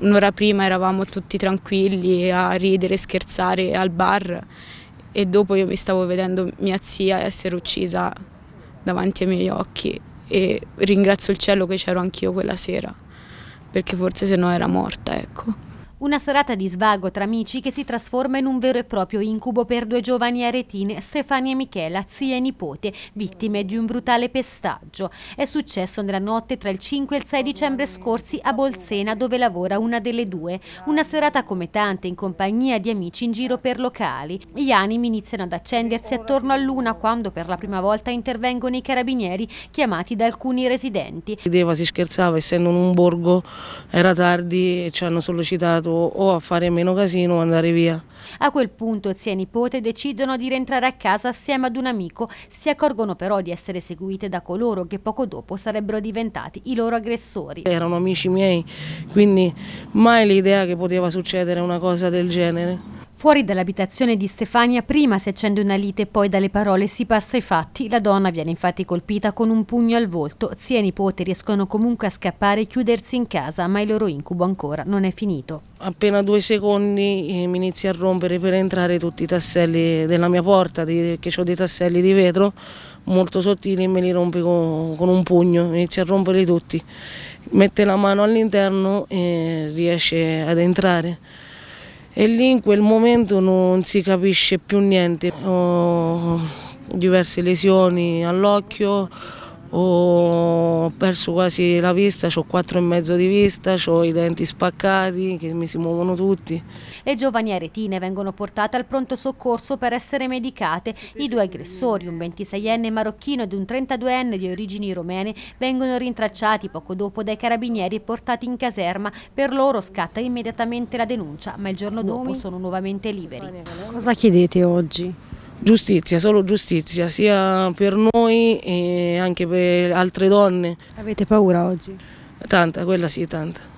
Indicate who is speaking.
Speaker 1: Un'ora prima eravamo tutti tranquilli a ridere, e scherzare al bar e dopo io mi stavo vedendo mia zia essere uccisa davanti ai miei occhi e ringrazio il cielo che c'ero anch'io quella sera perché forse se no era morta, ecco.
Speaker 2: Una serata di svago tra amici che si trasforma in un vero e proprio incubo per due giovani aretine, Stefania e Michela, zia e nipote, vittime di un brutale pestaggio. È successo nella notte tra il 5 e il 6 dicembre scorsi a Bolsena, dove lavora una delle due. Una serata come tante, in compagnia di amici in giro per locali. Gli animi iniziano ad accendersi attorno a luna quando per la prima volta intervengono i carabinieri
Speaker 1: chiamati da alcuni residenti. Si scherzava, essendo un borgo, era tardi e ci hanno sollecitato mercato o a fare meno casino o andare via.
Speaker 2: A quel punto zia e nipote decidono di rientrare a casa assieme ad un amico, si accorgono però di essere seguite da coloro che poco dopo sarebbero diventati i loro aggressori.
Speaker 1: Erano amici miei, quindi
Speaker 2: mai l'idea che poteva succedere una cosa del genere. Fuori dall'abitazione di Stefania prima si accende una lite e poi dalle parole si passa ai fatti. La donna viene infatti colpita con un pugno al volto. Zia e nipote riescono comunque a scappare e chiudersi in casa, ma il loro incubo ancora non è finito.
Speaker 1: Appena due secondi eh, mi inizia a rompere per entrare tutti i tasselli della mia porta, che ho dei tasselli di vetro molto sottili e me li rompe con, con un pugno, inizia a romperli tutti. Mette la mano all'interno e riesce ad entrare e lì in quel momento non si capisce più niente. Ho diverse lesioni all'occhio, ho perso quasi la vista, ho quattro e mezzo di vista, ho i denti spaccati che mi si muovono tutti.
Speaker 2: Le giovani aretine vengono portate al pronto soccorso per essere medicate. I due aggressori, un 26enne marocchino ed un 32enne di origini romene, vengono rintracciati poco dopo dai carabinieri e portati in caserma. Per loro scatta immediatamente la denuncia, ma il giorno dopo sono nuovamente liberi.
Speaker 1: Cosa chiedete oggi? Giustizia, solo giustizia, sia per noi e anche per altre donne. Avete paura oggi? Tanta, quella sì, tanta.